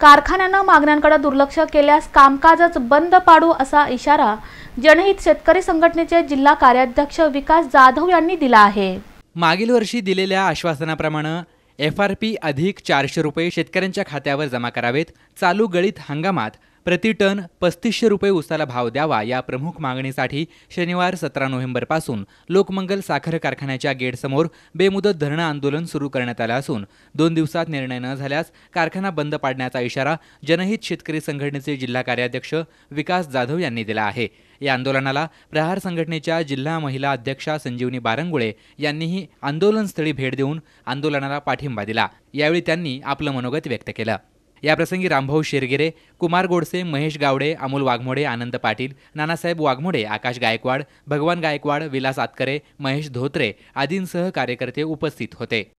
कारखान्यांना मागण्यांकडे दुर्लक्ष केल्यास कामकाजच बंद पाडू असा इशारा जनहित शेतकरी संघटनेचे जिल्हा कार्याध्यक्ष विकास जाधव यांनी दिला आहे मागील वर्षी दिलेल्या आश्वासनाप्रमाणे एफ आर पी अधिक चारशे रुपये शेतकऱ्यांच्या खात्यावर जमा करावेत चालू गळीत हंगामात प्रति टन पस्तीसशे रुपये उसाला भाव द्यावा या प्रमुख मागणीसाठी शनिवार सतरा नोव्हेंबरपासून लोकमंगल साखर कारखान्याच्या गेटसमोर बेमुदत धरणं आंदोलन सुरू करण्यात आलं असून दोन दिवसात निर्णय न झाल्यास कारखाना बंद पाडण्याचा इशारा जनहित शेतकरी संघटनेचे जिल्हा कार्याध्यक्ष विकास जाधव यांनी दिला आहे या आंदोलनाला प्रहार संघटनेच्या जिल्हा महिला अध्यक्षा संजीवनी बारंगुळे यांनीही आंदोलनस्थळी भेट देऊन आंदोलनाला पाठिंबा दिला यावेळी त्यांनी आपलं मनोगत व्यक्त केलं या प्रसंगी रामभाऊ शिरगिरे कुमार गोडसे महेश गावडे अमोल वाघमोडे आनंद पाटील नानासाहेब वाघमोडे आकाश गायकवाड भगवान गायकवाड विलास आतकरे महेश धोत्रे आदींसह कार्यकर्ते उपस्थित होते